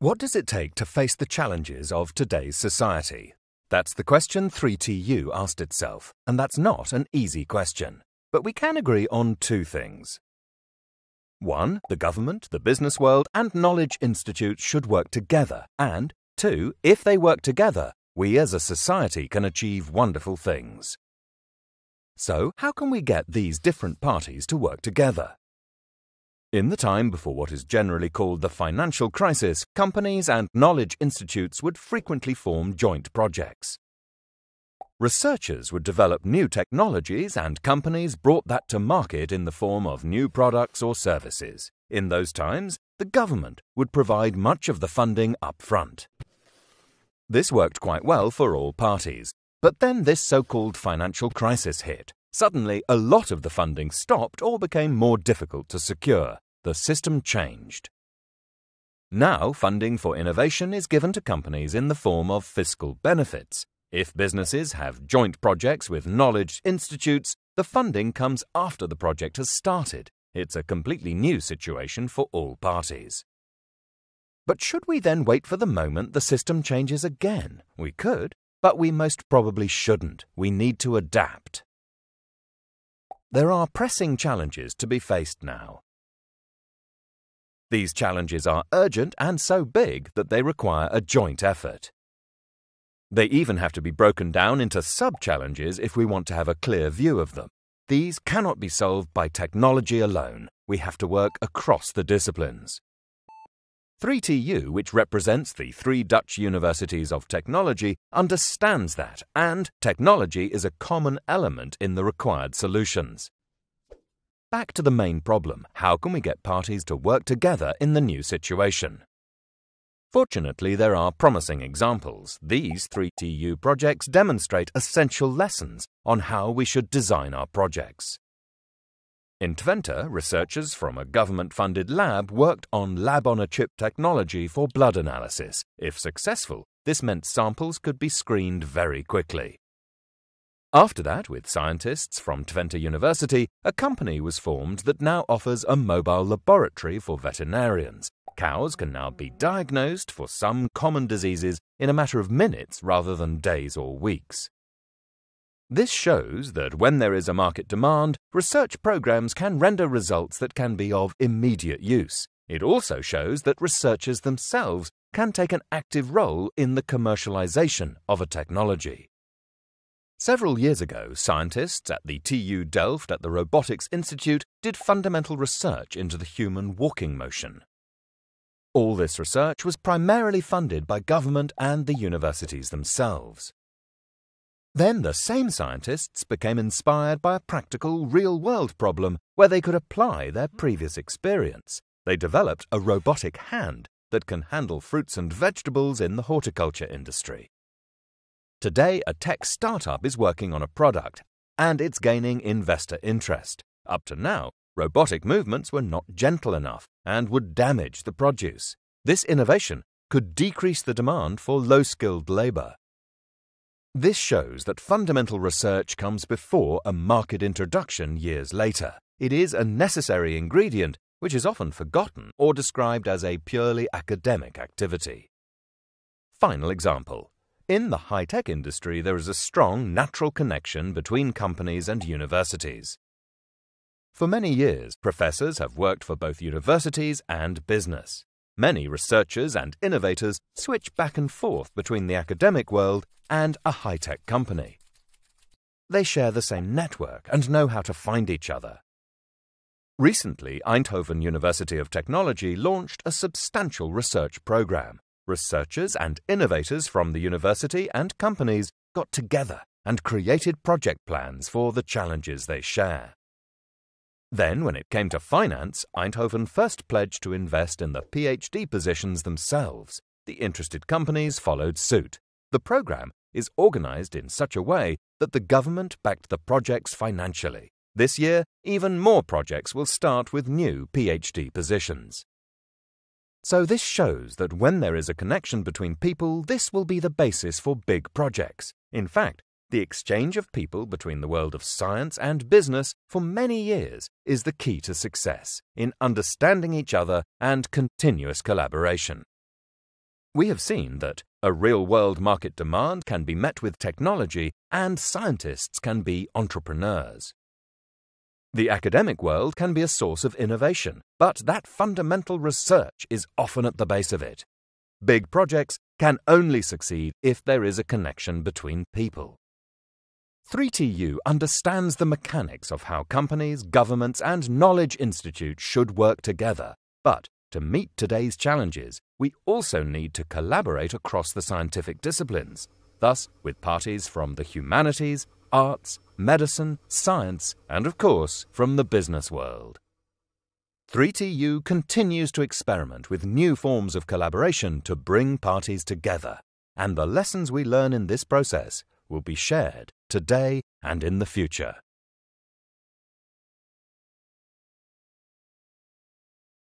What does it take to face the challenges of today's society? That's the question 3TU asked itself, and that's not an easy question. But we can agree on two things. 1. The government, the business world, and knowledge institutes should work together, and 2. If they work together, we as a society can achieve wonderful things. So, how can we get these different parties to work together? In the time before what is generally called the financial crisis, companies and knowledge institutes would frequently form joint projects. Researchers would develop new technologies and companies brought that to market in the form of new products or services. In those times, the government would provide much of the funding up front. This worked quite well for all parties, but then this so-called financial crisis hit, Suddenly, a lot of the funding stopped or became more difficult to secure. The system changed. Now, funding for innovation is given to companies in the form of fiscal benefits. If businesses have joint projects with knowledge institutes, the funding comes after the project has started. It's a completely new situation for all parties. But should we then wait for the moment the system changes again? We could, but we most probably shouldn't. We need to adapt. There are pressing challenges to be faced now. These challenges are urgent and so big that they require a joint effort. They even have to be broken down into sub-challenges if we want to have a clear view of them. These cannot be solved by technology alone. We have to work across the disciplines. 3TU, which represents the three Dutch universities of technology, understands that, and technology is a common element in the required solutions. Back to the main problem how can we get parties to work together in the new situation? Fortunately, there are promising examples. These 3TU projects demonstrate essential lessons on how we should design our projects. In Twente, researchers from a government funded lab worked on lab on a chip technology for blood analysis. If successful, this meant samples could be screened very quickly. After that, with scientists from Twente University, a company was formed that now offers a mobile laboratory for veterinarians. Cows can now be diagnosed for some common diseases in a matter of minutes rather than days or weeks. This shows that when there is a market demand, research programs can render results that can be of immediate use. It also shows that researchers themselves can take an active role in the commercialization of a technology. Several years ago, scientists at the TU Delft at the Robotics Institute did fundamental research into the human walking motion. All this research was primarily funded by government and the universities themselves. Then the same scientists became inspired by a practical, real world problem where they could apply their previous experience. They developed a robotic hand that can handle fruits and vegetables in the horticulture industry. Today, a tech startup is working on a product, and it's gaining investor interest. Up to now, robotic movements were not gentle enough and would damage the produce. This innovation could decrease the demand for low skilled labor. This shows that fundamental research comes before a market introduction years later. It is a necessary ingredient which is often forgotten or described as a purely academic activity. Final example. In the high-tech industry, there is a strong natural connection between companies and universities. For many years, professors have worked for both universities and business. Many researchers and innovators switch back and forth between the academic world and a high tech company. They share the same network and know how to find each other. Recently, Eindhoven University of Technology launched a substantial research program. Researchers and innovators from the university and companies got together and created project plans for the challenges they share. Then, when it came to finance, Eindhoven first pledged to invest in the PhD positions themselves. The interested companies followed suit. The program is organized in such a way that the government backed the projects financially. This year, even more projects will start with new PhD positions. So, this shows that when there is a connection between people, this will be the basis for big projects. In fact, the exchange of people between the world of science and business for many years is the key to success in understanding each other and continuous collaboration. We have seen that a real world market demand can be met with technology and scientists can be entrepreneurs. The academic world can be a source of innovation, but that fundamental research is often at the base of it. Big projects can only succeed if there is a connection between people. 3TU understands the mechanics of how companies, governments, and knowledge institutes should work together. But to meet today's challenges, we also need to collaborate across the scientific disciplines, thus, with parties from the humanities, arts, medicine, science, and of course, from the business world. 3TU continues to experiment with new forms of collaboration to bring parties together, and the lessons we learn in this process will be shared today and in the future.